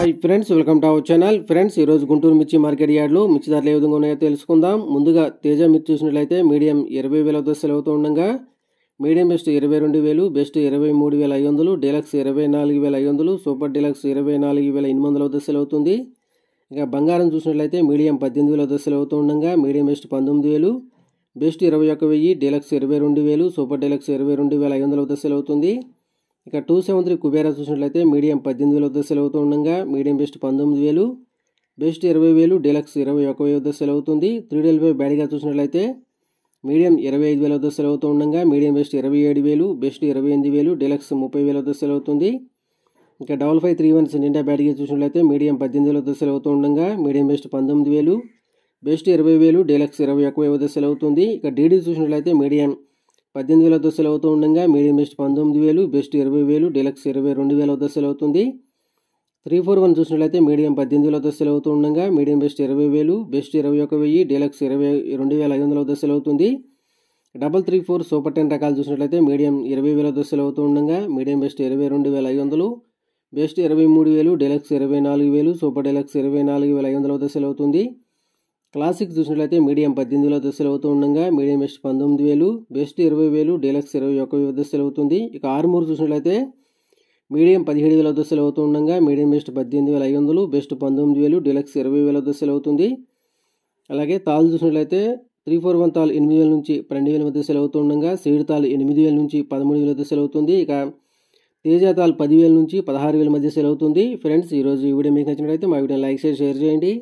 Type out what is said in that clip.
hi friends welcome to our channel friends ఈరోజు గుంటూరు మిర్చి market యార్డ్లో మిర్చి ధరలు ఏ విధంగా ఉన్నాయో తెలుసుకుందాం ముందుగా తేజ మిర్చి చూసినట్లయితే మీడియం ఇరవై వేల దశలు సెలవుతూ ఉండగా మీడియం బెస్ట్ ఇరవై రెండు వేలు బెస్ట్ ఇరవై మూడు వేల ఐదు వందలు డీలక్స్ ఇరవై నాలుగు వేల ఐదు వందలు సూపర్ డీలక్స్ ఇరవై నాలుగు వేల ఎనిమిది వందల వద్ద సెలవుతుంది ఇంకా బంగారం చూసినట్లయితే మీడియం పద్దెనిమిది వేల దశలు అవుతూ ఉండగా మీడియం బెస్ట్ పంతొమ్మిది వేలు బెస్ట్ ఇరవై ఒక వెయ్యి డీలక్స్ ఇరవై రెండు వేలు సూపర్ డీలక్స్ ఇరవై రెండు వేల ఐదు వందల దశలు అవుతుంది ఇక టూ సెవెన్ త్రీ కుబేరా చూసినట్లయితే మీడియం పద్దెనిమిది వేల వద్ద సెలవుతూ ఉండగా మీడియం బెస్ట్ పంతొమ్మిది వేలు బెస్ట్ ఇరవై వేలు డీలక్స్ ఇరవై ఒక వేల వద్ద సెలవుతుంది త్రీ ఫైవ్ బ్యాడ్గా చూసినట్లయితే మీడియం ఇరవై ఐదు వేల వద్ద సెలవుతూ ఉండగా మీడియం బెస్ట్ ఇరవై ఏడు వేలు బెస్ట్ ఇరవై ఎనిమిది వేలు డెలక్స్ ముప్పై వేల వద్ద సెలవుతుంది ఇంకా డబల్ ఫైవ్ త్రీ వన్స్ నిండా బ్యాడ్గా చూసినట్లయితే మీడియం పద్దెనిమిది వేల దశలు అవుతూ ఉండగా మీడియం బెస్ట్ పంతొమ్మిది వేలు బెస్ట్ ఇరవై వేలు డీలక్స్ ఇరవై ఒక సెలవు అవుతుంది ఇక డీడీ చూసినట్లయితే మీడియం పద్దెనిమిది వేల దశలు అవుతూ ఉండగా మీడియం బెస్ట్ పంతొమ్మిది వేలు బెస్ట్ ఇరవై వేలు డిలక్స్ ఇరవై రెండు వేల దశలు అవుతుంది త్రీ ఫోర్ వన్ చూసినట్లయితే మీడియం పద్దెనిమిది వేల దశలు అవుతూ ఉండగా మీడియం బెస్ట్ ఇరవై వేలు బెస్ట్ ఇరవై ఒక వెయ్యి డీలక్స్ ఇరవై రెండు వేల ఐదు వందల దశలు అవుతుంది double three four super ten రకాలు చూసినట్లయితే మీడియం ఇరవై వేల దశలు అవుతూ ఉండగా మీడియం బెస్ట్ ఇరవై రెండు వేల ఐదు వందలు బెస్ట్ ఇరవై మూడు వేలు డెలక్స్ ఇరవై నాలుగు వేలు సూపర్ డెలక్స్ ఇరవై నాలుగు వేల ఐదు వందల దశలు అవుతుంది క్లాసిక్ చూసినట్లయితే మీడియం పద్దెనిమిదిలో దశలు అవుతూ ఉండగా మీడియం బెస్ట్ పంతొమ్మిది వేలు బెస్ట్ ఇరవై వేలు డీలక్స్ ఇరవై ఒక దశలు అవుతుంది ఇక ఆరుమూరు చూసినట్లయితే మీడియం పదిహేడు వేల దశలు అవుతూ ఉండగా మీడియం బెస్ట్ పద్దెనిమిది వేల ఐదు వందలు బెస్ట్ పంతొమ్మిది వేలు డీలక్స్ ఇరవై వేల దశలు అవుతుంది అలాగే తాళ్ళు చూసినట్లయితే త్రీ ఫోర్ వన్ తాల్ ఎనిమిది వేల నుంచి పన్నెండు వేల మధ్య సెలవుతూ ఉండగా సీడ్ తాల్ ఎనిమిది వేల నుంచి పదమూడు వేల దశలు సెలవుతుంది ఇక తేజ తాల్ పదివేల నుంచి పదహారు వేల మధ్య సెలవుతుంది ఫ్రెండ్స్ ఈరోజు ఈ వీడియో మీకు నచ్చినట్లయితే మా వీడియోని లైక్ చేసి షేర్ చేయండి